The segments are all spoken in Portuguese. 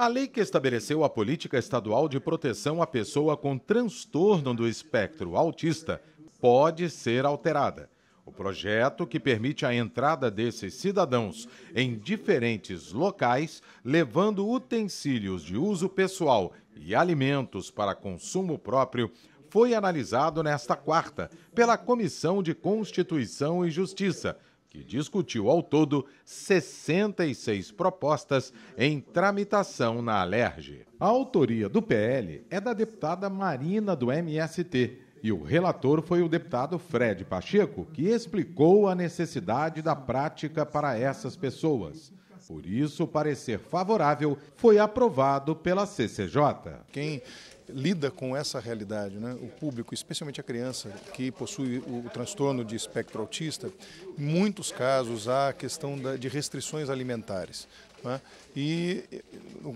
A lei que estabeleceu a política estadual de proteção à pessoa com transtorno do espectro autista pode ser alterada. O projeto, que permite a entrada desses cidadãos em diferentes locais, levando utensílios de uso pessoal e alimentos para consumo próprio, foi analisado nesta quarta pela Comissão de Constituição e Justiça, que discutiu ao todo 66 propostas em tramitação na Alerj. A autoria do PL é da deputada Marina do MST e o relator foi o deputado Fred Pacheco, que explicou a necessidade da prática para essas pessoas. Por isso, o parecer favorável foi aprovado pela CCJ. Quem lida com essa realidade. Né? O público, especialmente a criança que possui o transtorno de espectro autista, em muitos casos há a questão de restrições alimentares. Né? E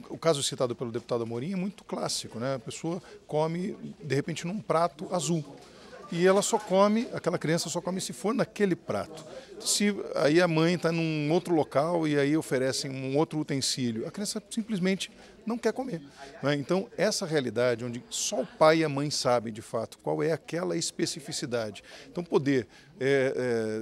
o caso citado pelo deputado Amorim é muito clássico. Né? A pessoa come, de repente, num prato azul e ela só come, aquela criança só come se for naquele prato. Se aí a mãe está num outro local e aí oferecem um outro utensílio, a criança simplesmente não quer comer. Né? Então, essa realidade onde só o pai e a mãe sabem de fato qual é aquela especificidade. Então, poder é,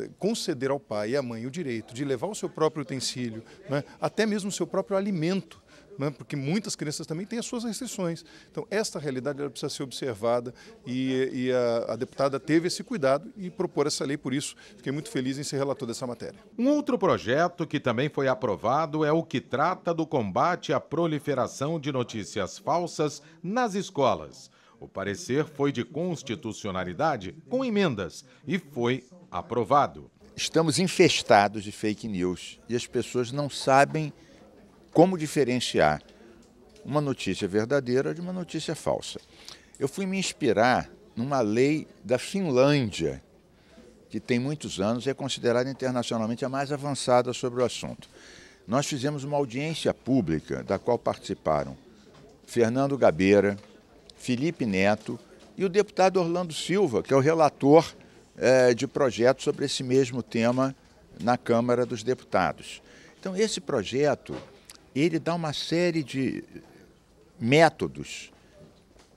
é, conceder ao pai e à mãe o direito de levar o seu próprio utensílio, né? até mesmo o seu próprio alimento né? porque muitas crianças também têm as suas restrições. Então, esta realidade ela precisa ser observada e, e a, a, deputada teve esse cuidado e propor essa lei, por isso fiquei muito feliz em ser relator dessa matéria. Um outro projeto que também foi aprovado é o que trata do combate à proliferação de notícias falsas nas escolas. O parecer foi de constitucionalidade com emendas e foi aprovado. Estamos infestados de fake news e as pessoas não sabem como diferenciar uma notícia verdadeira de uma notícia falsa. Eu fui me inspirar numa lei da Finlândia, que tem muitos anos e é considerada internacionalmente a mais avançada sobre o assunto. Nós fizemos uma audiência pública da qual participaram Fernando Gabeira, Felipe Neto e o deputado Orlando Silva, que é o relator eh, de projeto sobre esse mesmo tema na Câmara dos Deputados. Então, esse projeto ele dá uma série de métodos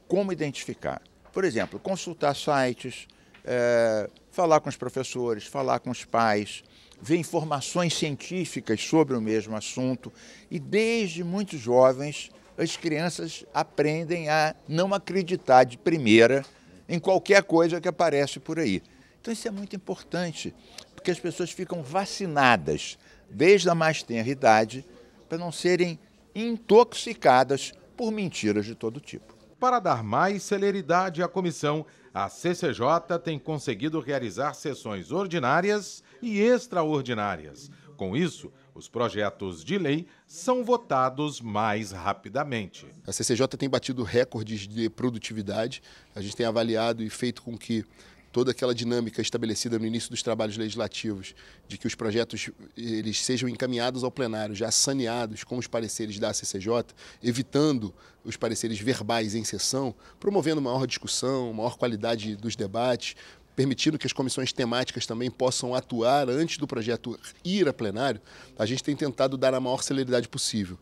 como identificar. Por exemplo, consultar sites, é, falar com os professores, falar com os pais, ver informações científicas sobre o mesmo assunto. E desde muito jovens, as crianças aprendem a não acreditar de primeira em qualquer coisa que aparece por aí. Então, isso é muito importante, porque as pessoas ficam vacinadas desde a mais tenra idade para não serem intoxicadas por mentiras de todo tipo. Para dar mais celeridade à comissão, a CCJ tem conseguido realizar sessões ordinárias e extraordinárias. Com isso, os projetos de lei são votados mais rapidamente. A CCJ tem batido recordes de produtividade, a gente tem avaliado e feito com que toda aquela dinâmica estabelecida no início dos trabalhos legislativos, de que os projetos eles sejam encaminhados ao plenário, já saneados com os pareceres da CCJ, evitando os pareceres verbais em sessão, promovendo maior discussão, maior qualidade dos debates, permitindo que as comissões temáticas também possam atuar antes do projeto ir a plenário, a gente tem tentado dar a maior celeridade possível.